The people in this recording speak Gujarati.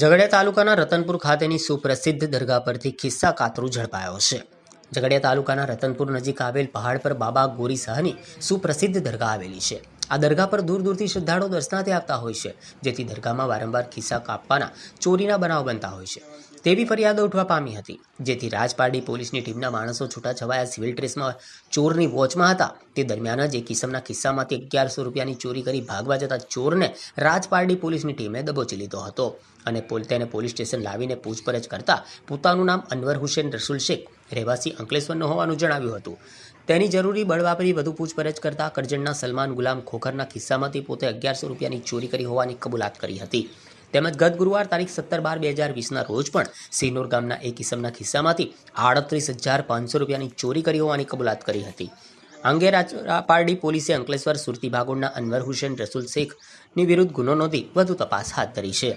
ઝઘડિયા તાલુકાના રતનપુર ખાતેની સુપ્રસિદ્ધ દરગાહ પરથી ખિસ્સા કાતરું ઝડપાયો છે ઝઘડિયા તાલુકાના રતનપુર નજીક આવેલ પહાડ પર બાબા ગોરી શાહની સુપ્રસિદ્ધ દરગાહ આવેલી છે આ દરગાહ પર દૂર દૂરથી શ્રદ્ધાળુઓ દર્શનાર્થે આવતા હોય છે જેથી દરગાહમાં વારંવાર ખિસ્સા કાપવાના ચોરીના બનાવ બનતા હોય છે તેવી ફરિયાદો ઉઠવા પામી હતી જેથી રાજપારડી પોલીસની ટીમના માણસો છૂટા છવાયા સિવિલ ડ્રેસમાં ચોરની વોચમાં હતા તે દરમિયાન જ એક કિસમના ખિસ્સામાંથી અગિયારસો રૂપિયાની ચોરી કરી ભાગવા જતા ચોરને રાજપારડી પોલીસની ટીમે દબોચી લીધો હતો અને તેને પોલીસ સ્ટેશન લાવીને પૂછપરછ કરતા પોતાનું નામ અનવર હુસેન રસુલ શેખ રહેવાસી અંકલેશ્વરનું હોવાનું જણાવ્યું હતું તેની જરૂરી બળ વાપરી વધુ પૂછપરછ કરતા કરજણના સલમાન ગુલામ ખોખરના ખિસ્સામાંથી પોતે અગિયારસો રૂપિયાની ચોરી કરી હોવાની કબૂલાત કરી હતી તેમજ ગત ગુરુવાર તારીખ સત્તર બાર બે હજાર વીસના રોજ પણ સિનોર ગામના એક કિસમના ખિસ્સામાંથી આડત્રીસ હજાર પાંચસો રૂપિયાની ચોરી કરી હોવાની કબૂલાત કરી હતી અંગે રાપારડી પોલીસે અંકલેશ્વર સુરતી ભાગોળના અનવર હુસેન રસુલ શેખની વિરુદ્ધ ગુનો નોંધી વધુ તપાસ હાથ ધરી છે